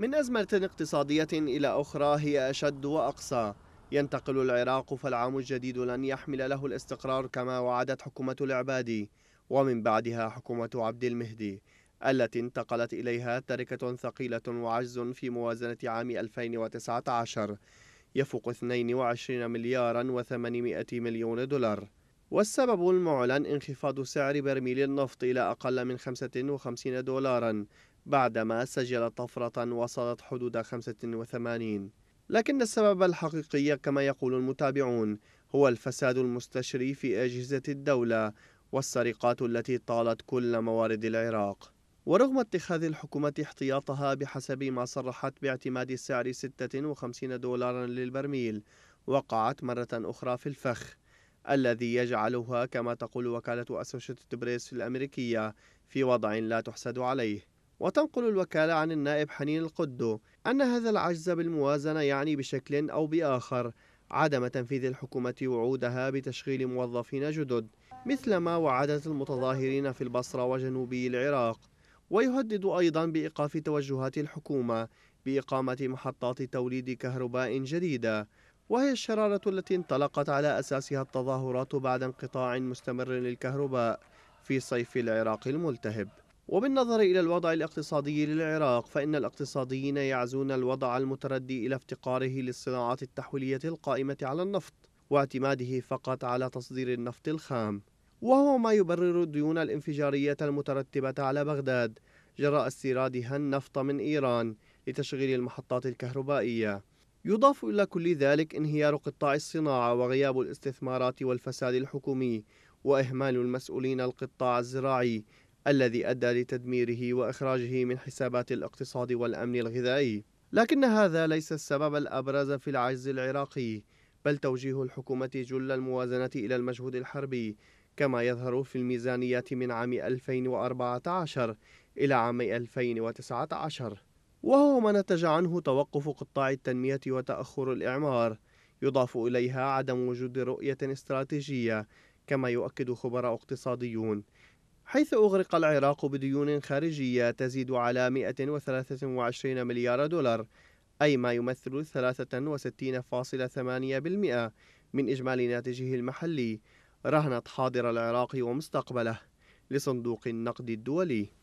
من أزمة اقتصادية إلى أخرى هي أشد وأقصى ينتقل العراق فالعام الجديد لن يحمل له الاستقرار كما وعدت حكومة العبادي ومن بعدها حكومة عبد المهدي التي انتقلت إليها تركة ثقيلة وعجز في موازنة عام 2019 يفوق 22 مليارا و800 مليون دولار والسبب المعلن انخفاض سعر برميل النفط إلى أقل من 55 دولارا بعدما سجل طفرة وصلت حدود 85 لكن السبب الحقيقي كما يقول المتابعون هو الفساد المستشري في أجهزة الدولة والسرقات التي طالت كل موارد العراق ورغم اتخاذ الحكومة احتياطها بحسب ما صرحت باعتماد سعر 56 دولارا للبرميل وقعت مرة أخرى في الفخ الذي يجعلها كما تقول وكالة أسوشيتد بريس الأمريكية في وضع لا تحسد عليه وتنقل الوكالة عن النائب حنين القدو أن هذا العجز بالموازنة يعني بشكل أو بآخر عدم تنفيذ الحكومة وعودها بتشغيل موظفين جدد مثلما وعدت المتظاهرين في البصرة وجنوبي العراق ويهدد أيضا بإيقاف توجهات الحكومة بإقامة محطات توليد كهرباء جديدة وهي الشرارة التي انطلقت على أساسها التظاهرات بعد انقطاع مستمر للكهرباء في صيف العراق الملتهب وبالنظر إلى الوضع الاقتصادي للعراق فإن الاقتصاديين يعزون الوضع المتردي إلى افتقاره للصناعات التحويلية القائمة على النفط واعتماده فقط على تصدير النفط الخام وهو ما يبرر الديون الانفجارية المترتبة على بغداد جراء استيرادها النفط من إيران لتشغيل المحطات الكهربائية يضاف إلى كل ذلك انهيار قطاع الصناعة وغياب الاستثمارات والفساد الحكومي وإهمال المسؤولين القطاع الزراعي الذي أدى لتدميره وإخراجه من حسابات الاقتصاد والأمن الغذائي لكن هذا ليس السبب الأبرز في العجز العراقي بل توجيه الحكومة جل الموازنة إلى المجهود الحربي كما يظهر في الميزانيات من عام 2014 إلى عام 2019 وهو ما نتج عنه توقف قطاع التنمية وتأخر الإعمار يضاف إليها عدم وجود رؤية استراتيجية كما يؤكد خبراء اقتصاديون حيث أغرق العراق بديون خارجية تزيد على 123 مليار دولار أي ما يمثل 63.8% من إجمالي ناتجه المحلي رهنت حاضر العراق ومستقبله لصندوق النقد الدولي